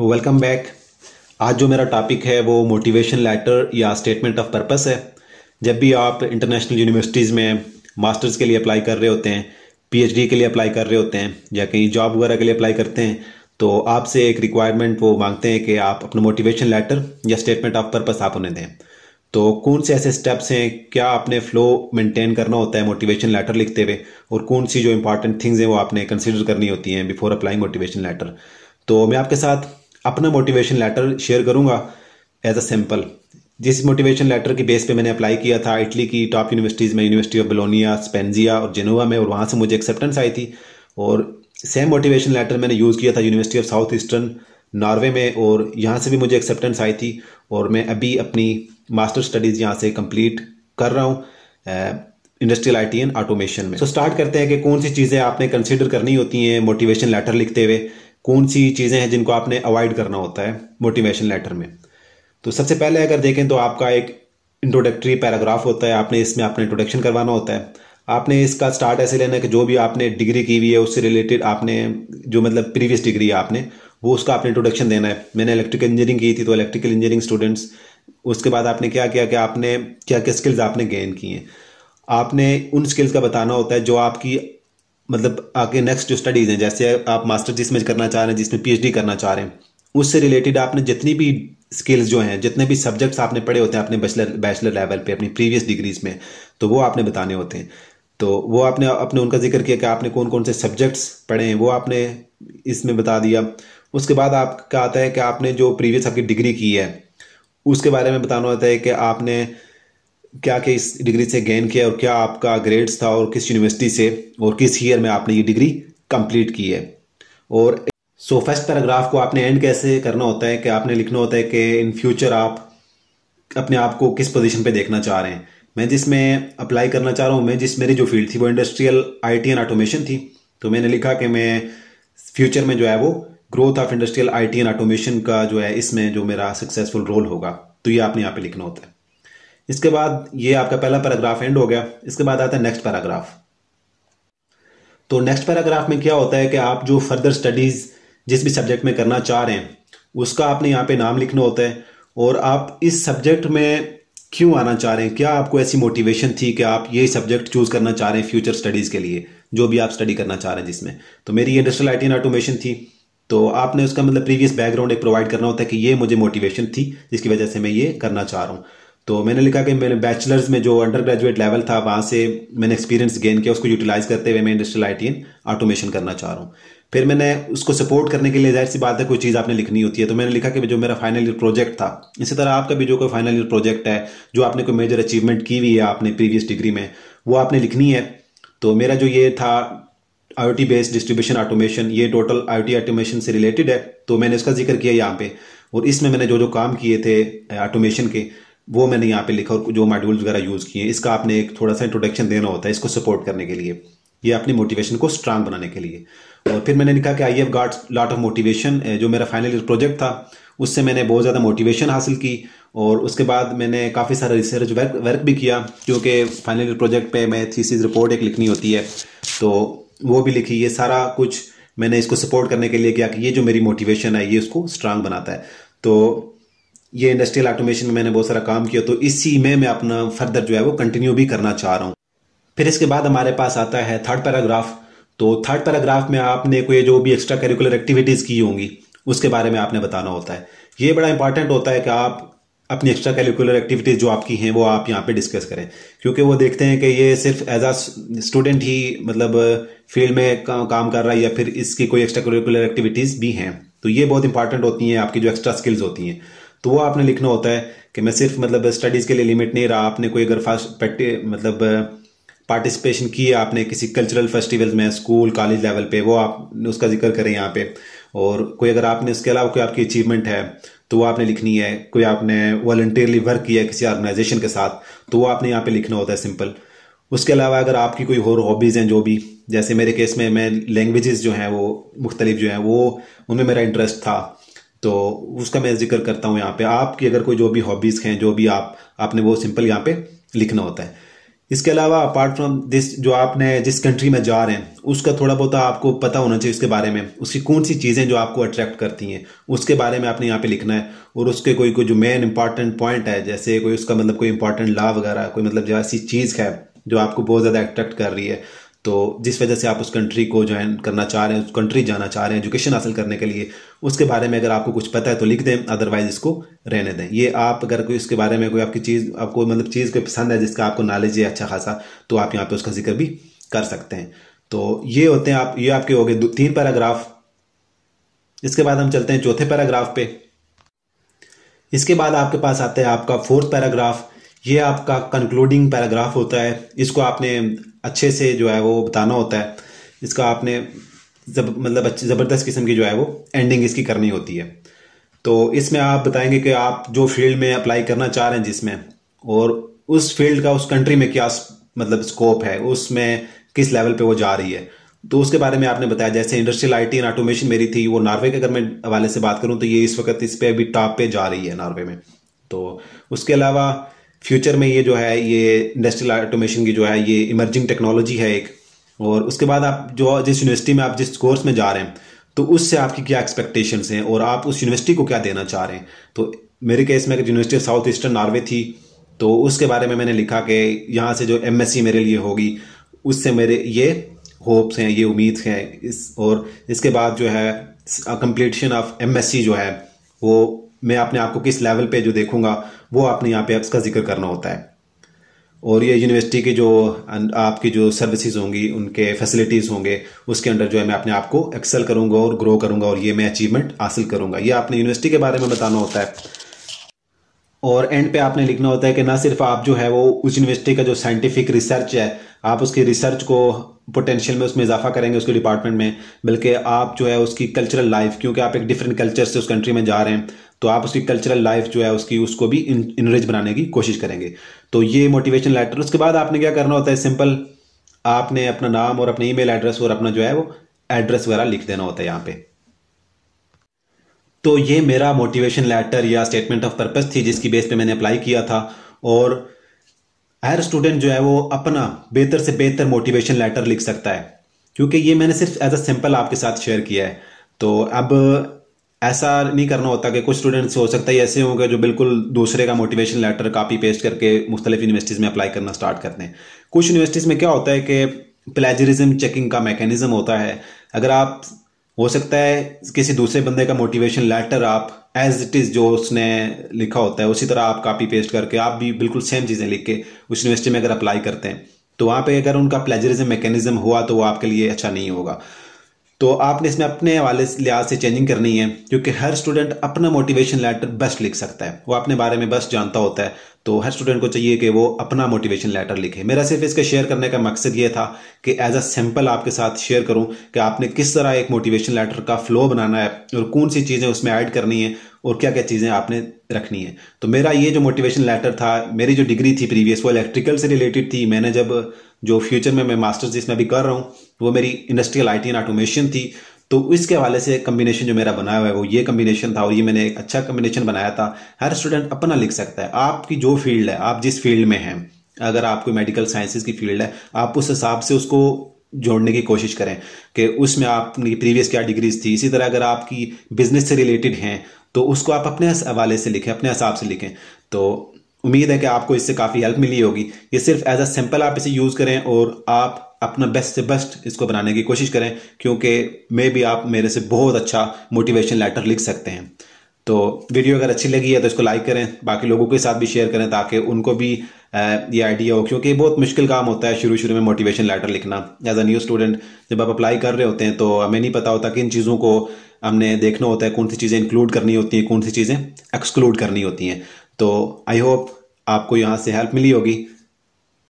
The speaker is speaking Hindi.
वेलकम बैक आज जो मेरा टॉपिक है वो मोटिवेशन लेटर या स्टेटमेंट ऑफ पर्पस है जब भी आप इंटरनेशनल यूनिवर्सिटीज़ में मास्टर्स के लिए अप्लाई कर रहे होते हैं पीएचडी के लिए अप्लाई कर रहे होते हैं या कहीं जॉब वगैरह के लिए अप्लाई करते हैं तो आपसे एक रिक्वायरमेंट वो मांगते हैं कि आप अपना मोटिवेशन लेटर या स्टेटमेंट ऑफ पर्पस आप उन्हें दें तो कौन से ऐसे स्टेप्स हैं क्या आपने फ़्लो मेंटेन करना होता है मोटिवेशन लेटर लिखते हुए और कौन सी जो इंपॉर्टेंट थिंग्स हैं वो आपने कंसिडर करनी होती हैं बिफोर अप्लाइंग मोटिवेशन लेटर तो मैं आपके साथ अपना मोटिवेशन लेटर शेयर करूंगा एज अ सिंपल जिस मोटिवेशन लेटर की बेस पे मैंने अप्लाई किया था इटली की टॉप यूनिवर्सिटीज़ में यूनिवर्सिटी ऑफ बलोनिया स्पेंजिया और जेनोवा में और वहाँ से मुझे एक्सेप्टेंस आई थी और सेम मोटिवेशन लेटर मैंने यूज़ किया था university of south eastern Norway में और यहाँ से भी मुझे एक्सेप्टेंस आई थी और मैं अभी अपनी मास्टर स्टडीज़ यहाँ से कंप्लीट कर रहा हूँ इंडस्ट्रियल आई टी ऑटोमेशन में तो so, स्टार्ट करते हैं कि कौन सी चीज़ें आपने कंसिडर करनी होती हैं मोटिवेशन लेटर लिखते हुए कौन सी चीज़ें हैं जिनको आपने अवॉइड करना होता है मोटिवेशन लेटर में तो सबसे पहले अगर देखें तो आपका एक इंट्रोडक्टरी पैराग्राफ होता है आपने इसमें अपना इंट्रोडक्शन करवाना होता है आपने इसका स्टार्ट ऐसे लेना है कि जो भी आपने डिग्री की हुई है उससे रिलेटेड आपने जो मतलब प्रीवियस डिग्री है आपने वो उसका आपने इंट्रोडक्शन देना है मैंने इलेक्ट्रिकल इंजीनियरिंग की थी तो इलेक्ट्रिकल इंजीनियरिंग स्टूडेंट्स उसके बाद आपने क्या किया कि आपने क्या क्या स्किल्स आपने गेन किए हैं आपने उन स्किल्स का बताना होता है जो आपकी मतलब आगे नेक्स्ट जो स्टडीज़ हैं जैसे आप मास्टर जिसमें करना चाह रहे हैं जिसमें पीएचडी करना चाह रहे हैं उससे रिलेटेड आपने जितनी भी स्किल्स जो हैं जितने भी सब्जेक्ट्स आपने पढ़े होते हैं अपने बैचलर बैचलर लेवल पे अपनी प्रीवियस डिग्रीज में तो वो आपने बताने होते हैं तो वो आपने अपने उनका जिक्र किया कि आपने कौन कौन से सब्जेक्ट्स पढ़े हैं वो आपने इसमें बता दिया उसके बाद आपका आता है कि आपने जो प्रीवियस आपकी डिग्री की है उसके बारे में बताना होता है कि आपने क्या क्या इस डिग्री से गेन किया और क्या आपका ग्रेड्स था और किस यूनिवर्सिटी से और किस ईयर में आपने ये डिग्री कंप्लीट की है और सो फर्स्ट पैराग्राफ को आपने एंड कैसे करना होता है कि आपने लिखना होता है कि इन फ्यूचर आप अपने आप को किस पोजीशन पे देखना चाह रहे हैं मैं जिसमें अप्लाई करना चाह रहा हूँ मैं जिस मेरी जो फील्ड थी वो इंडस्ट्रियल टी एंड ऑटोमेशन थी तो मैंने लिखा कि मैं फ्यूचर में जो है वो growth of industrial T and automation का जो है इसमें जो मेरा सक्सेसफुल रोल होगा तो ये आपने यहाँ पे लिखना होता है इसके बाद ये आपका पहला पैराग्राफ एंड हो गया इसके बाद आता है नेक्स्ट पैराग्राफ तो नेक्स्ट पैराग्राफ में क्या होता है कि आप जो फर्दर स्टडीज़ जिस भी सब्जेक्ट में करना चाह रहे हैं उसका आपने यहाँ पे नाम लिखना होता है और आप इस सब्जेक्ट में क्यों आना चाह रहे हैं क्या आपको ऐसी मोटिवेशन थी कि आप ये सब्जेक्ट चूज़ करना चाह रहे हैं फ्यूचर स्टडीज़ के लिए जो भी आप स्टडी करना चाह रहे हैं जिसमें तो मेरी industrial I T and automation थी तो आपने उसका मतलब प्रीवियस बैकग्राउंड एक प्रोवाइड करना होता है कि ये मुझे मोटिवेशन थी जिसकी वजह से मैं ये करना चाह रहा हूँ तो मैंने लिखा कि मैंने बैचलर्स में जो अंडर ग्रेजुएट लेवल था वहाँ से मैंने एक्सपीरियंस गेन किया उसको यूटिलाइज करते हुए मैं इंडस्ट्रियल आई टी ऑटोमेशन करना चाह रहा हूँ फिर मैंने उसको सपोर्ट करने के लिए जाहिर सी बात है कोई चीज़ आपने लिखनी होती है तो मैंने लिखा कि जो मेरा फाइनल ईयर प्रोजेक्ट था इसी तरह आपका भी जो कोई फाइनल ईयर प्रोजेक्ट है जो आपने कोई मेजर अचीवमेंट की हुई है आपने प्रीवियस डिग्री में वो आपने लिखनी है तो मेरा जो ये था आई बेस्ड डिस्ट्रीब्यूशन ऑटोमेशन ये टोटल आई ऑटोमेशन से रिलेटेड है तो मैंने इसका जिक्र किया यहाँ पे और इसमें मैंने जो जो काम किए थे ऑटोमेशन के वो मैंने यहाँ पे लिखा और जो मॉड्यूल्स वगैरह यूज़ किए इसका आपने एक थोड़ा सा इंट्रोडक्शन देना होता है इसको सपोर्ट करने के लिए ये अपनी मोटिवेशन को स्ट्रांग बनाने के लिए और फिर मैंने लिखा कि I have got lot of motivation जो मेरा फाइनल प्रोजेक्ट था उससे मैंने बहुत ज़्यादा मोटिवेशन हासिल की और उसके बाद मैंने काफ़ी सारा रिसर्च वर्क वर्क भी किया क्योंकि फाइनल प्रोजेक्ट पे मैं थीसिस रिपोर्ट एक लिखनी होती है तो वो भी लिखी ये सारा कुछ मैंने इसको सपोर्ट करने के लिए किया कि ये जो मेरी मोटिवेशन है ये उसको स्ट्रांग बनाता है तो ये इंडस्ट्रियल ऑटोमेशन में मैंने बहुत सारा काम किया तो इसी में मैं अपना फर्दर जो है वो कंटिन्यू भी करना चाह रहा हूँ फिर इसके बाद हमारे पास आता है थर्ड पैराग्राफ तो थर्ड पैराग्राफ में आपने कोई जो भी एक्स्ट्रा करिकुलर एक्टिविटीज़ की होंगी उसके बारे में आपने बताना होता है ये बड़ा इंपॉर्टेंट होता है कि आप अपनी एक्स्ट्रा करिकुलर एक्टिविटीज़ जो आपकी हैं वो आप यहाँ पे डिस्कस करें क्योंकि वो देखते हैं कि ये सिर्फ एज आ स्टूडेंट ही मतलब फील्ड में काम कर रहा है या फिर इसकी कोई एक्स्ट्रा करिकुलर एक्टिविटीज़ भी हैं तो ये बहुत इंपॉर्टेंट होती हैं आपकी जो एक्स्ट्रा स्किल्स होती हैं तो वो आपने लिखना होता है कि मैं सिर्फ मतलब स्टडीज़ के लिए लिमिट नहीं रहा आपने कोई अगर फास्ट मतलब पार्टिसिपेशन की आपने किसी कल्चरल फेस्टिवल्स में स्कूल कॉलेज लेवल पे वो आप उसका जिक्र करें यहाँ पे और कोई अगर आपने उसके अलावा कोई आपकी अचीवमेंट है तो वो आपने लिखनी है कोई आपने वॉल्टियरली वर्क किया किसी ऑर्गेनाइजेशन के साथ तो वो आपने यहाँ पे लिखना होता है सिंपल उसके अलावा अगर आपकी कोई और हॉबीज़ हैं जो भी जैसे मेरे केस में मैं लैंग्वेजेस जो हैं वो मुख्तलिफ जो हैं वो उनमें मेरा इंटरेस्ट था तो उसका मैं जिक्र करता हूँ यहाँ पे आपकी अगर कोई जो भी हॉबीज़ हैं जो भी आप आपने वो सिंपल यहाँ पे लिखना होता है इसके अलावा अपार्ट फ्रॉम दिस जो आपने जिस कंट्री में जा रहे हैं उसका थोड़ा बहुत आपको पता होना चाहिए उसके बारे में उसकी कौन सी चीज़ें जो आपको अट्रैक्ट करती हैं उसके बारे में आपने यहाँ पे लिखना है और उसके कोई कोई जो मेन इंपॉर्टेंट पॉइंट है जैसे कोई उसका मतलब कोई इंपॉर्टेंट लॉ वगैरह कोई मतलब जो ऐसी चीज़ है जो आपको बहुत ज़्यादा अट्रैक्ट कर रही है तो जिस वजह से आप उस कंट्री को ज्वाइन करना चाह रहे हैं उस कंट्री जाना चाह रहे हैं एजुकेशन हासिल करने के लिए उसके बारे में अगर आपको कुछ पता है तो लिख दें अदरवाइज इसको रहने दें ये आप अगर कोई उसके बारे में कोई आपकी चीज़ आपको मतलब चीज़ कोई पसंद है जिसका आपको नॉलेज है अच्छा खासा तो आप यहाँ पे उसका जिक्र भी कर सकते हैं तो ये होते हैं आप ये आपके हो गए तीन पैराग्राफ इसके बाद हम चलते हैं चौथे पैराग्राफ पे इसके बाद आपके पास आता है आपका फोर्थ पैराग्राफ ये आपका कंक्लूडिंग पैराग्राफ होता है इसको आपने अच्छे से जो है वो बताना होता है इसका आपने जब मतलब अच्छी ज़बरदस्त किस्म की जो है वो एंडिंग इसकी करनी होती है तो इसमें आप बताएंगे कि आप जो फील्ड में अप्लाई करना चाह रहे हैं जिसमें और उस फील्ड का उस कंट्री में क्या मतलब स्कोप है उसमें किस लेवल पे वो जा रही है तो उसके बारे में आपने बताया जैसे इंडस्ट्रियल आईटी एंड ऑटोमेशन मेरी थी वो नॉर्वे के अगर मैं हवाले से बात करूँ तो ये इस वक्त इस पर अभी टॉप पे जा रही है नॉर्वे में तो उसके अलावा फ्यूचर में ये जो है ये इंडस्ट्रियल ऑटोमेशन की जो है ये इमर्जिंग टेक्नोलॉजी है एक और उसके बाद आप जो जिस यूनिवर्सिटी में आप जिस कोर्स में जा रहे हैं तो उससे आपकी क्या एक्सपेक्टेशंस हैं और आप उस यूनिवर्सिटी को क्या देना चाह रहे हैं तो मेरे केस में university of south eastern Norway थी तो उसके बारे में मैंने लिखा कि यहाँ से जो एम मेरे लिए होगी उससे मेरे ये होप्स हैं ये उम्मीद हैं इस और इसके बाद जो है कंप्लीटशन ऑफ एम जो है वो मैं अपने आप को किस लेवल पे जो देखूंगा वो आपने यहाँ पे उसका जिक्र करना होता है और ये यूनिवर्सिटी की जो आपकी जो सर्विसेज होंगी उनके फैसिलिटीज़ होंगे उसके अंडर जो है मैं अपने आप को एक्सेल करूंगा और ग्रो करूंगा और ये मैं अचीवमेंट हासिल करूंगा ये आपने यूनिवर्सिटी के बारे में बताना होता है और एंड पे आपने लिखना होता है कि ना सिर्फ आप जो है वो उस यूनिवर्सिटी का जो साइंटिफिक रिसर्च है आप उसकी रिसर्च को पोटेंशियल में उसमें इजाफा करेंगे उसके डिपार्टमेंट में बल्कि आप जो है उसकी कल्चरल लाइफ क्योंकि आप एक डिफरेंट कल्चर से उस कंट्री में जा रहे हैं तो आप उसकी कल्चरल लाइफ जो है उसकी उसको भी इनरेज बनाने की कोशिश करेंगे तो ये मोटिवेशन लेटर उसके बाद आपने क्या करना होता है सिंपल आपने अपना नाम और अपने ईमेल एड्रेस और अपना जो है वो एड्रेस वगैरह लिख देना होता है यहाँ पे तो ये मेरा मोटिवेशन लेटर या स्टेटमेंट ऑफ पर्पस थी जिसकी बेस पे मैंने अप्लाई किया था और हर स्टूडेंट जो है वो अपना बेहतर से बेहतर मोटिवेशन लेटर लिख सकता है क्योंकि ये मैंने सिर्फ एज अ सिंपल आपके साथ शेयर किया है तो अब ऐसा नहीं करना होता कि कुछ स्टूडेंट्स हो सकता है ऐसे होंगे जो बिल्कुल दूसरे का मोटिवेशन लेटर कापी पेस्ट करके मुख्तलिफ यूनिवर्सिटीज़ में अप्लाई करना स्टार्ट करते हैं कुछ यूनिवर्सिटीज़ में क्या होता है कि प्लेजरिज्म चेकिंग का मैकेनिज़्म होता है अगर आप हो सकता है किसी दूसरे बंदे का मोटिवेशन लेटर आप एज इट इज़ जो उसने लिखा होता है उसी तरह आप कापी पेस्ट करके आप भी बिल्कुल सेम चीज़ें लिख के उस यूनिवर्सिटी में अगर अप्लाई करते हैं तो वहाँ पे अगर उनका प्लेजरिज्म मैकेनिज्म हुआ तो वो आपके लिए अच्छा नहीं होगा तो आपने इसमें अपने वाले लिहाज से चेंजिंग करनी है क्योंकि हर स्टूडेंट अपना मोटिवेशन लेटर बेस्ट लिख सकता है वो अपने बारे में बस जानता होता है तो हर स्टूडेंट को चाहिए कि वो अपना मोटिवेशन लेटर लिखे मेरा सिर्फ इसके शेयर करने का मकसद ये था कि एज अ सिंपल आपके साथ शेयर करूं कि आपने किस तरह एक मोटिवेशन लेटर का फ्लो बनाना है और कौन सी चीज़ें उसमें ऐड करनी है और क्या क्या चीज़ें आपने रखनी है तो मेरा ये जो मोटिवेशन लेटर था मेरी जो डिग्री थी प्रीवियस वो इलेक्ट्रिकल से रिलेटेड थी मैंने जब जो फ्यूचर में मैं मास्टर्स जिसमें अभी कर रहा हूँ वो मेरी इंडस्ट्रियल आई एंड ऑटोमेशन थी तो इसके हवाले से कम्बिनेशन जो मेरा बनाया हुआ है वो ये कम्बिनेशन था और ये मैंने एक अच्छा कम्बिनेशन बनाया था हर स्टूडेंट अपना लिख सकता है आपकी जो फील्ड है आप जिस फील्ड में हैं अगर आपको मेडिकल साइंसेज की फील्ड है आप उस हिसाब से उसको जोड़ने की कोशिश करें कि उसमें आपकी प्रीवियस क्या डिग्रीज थी इसी तरह अगर आपकी बिजनेस से रिलेटेड हैं तो उसको आप अपने हवाले से लिखें अपने हिसाब से लिखें तो उम्मीद है कि आपको इससे काफ़ी हेल्प मिली होगी ये सिर्फ एज अ सिंपल आप इसे यूज़ करें और आप अपना बेस्ट से बेस्ट इसको बनाने की कोशिश करें क्योंकि मे भी आप मेरे से बहुत अच्छा मोटिवेशन लेटर लिख सकते हैं तो वीडियो अगर अच्छी लगी है तो इसको लाइक करें बाकी लोगों के साथ भी शेयर करें ताकि उनको भी ये आइडिया हो क्योंकि बहुत मुश्किल काम होता है शुरू शुरू में मोटिवेशन लेटर लिखना एज अ न्यू स्टूडेंट जब आप अप्लाई कर रहे होते हैं तो हमें नहीं पता होता कि इन चीज़ों को हमने देखना होता है कौन सी चीज़ें इंक्लूड करनी होती हैं कौन सी चीज़ें एक्सक्लूड करनी होती हैं तो आई होप आपको यहाँ से हेल्प मिली होगी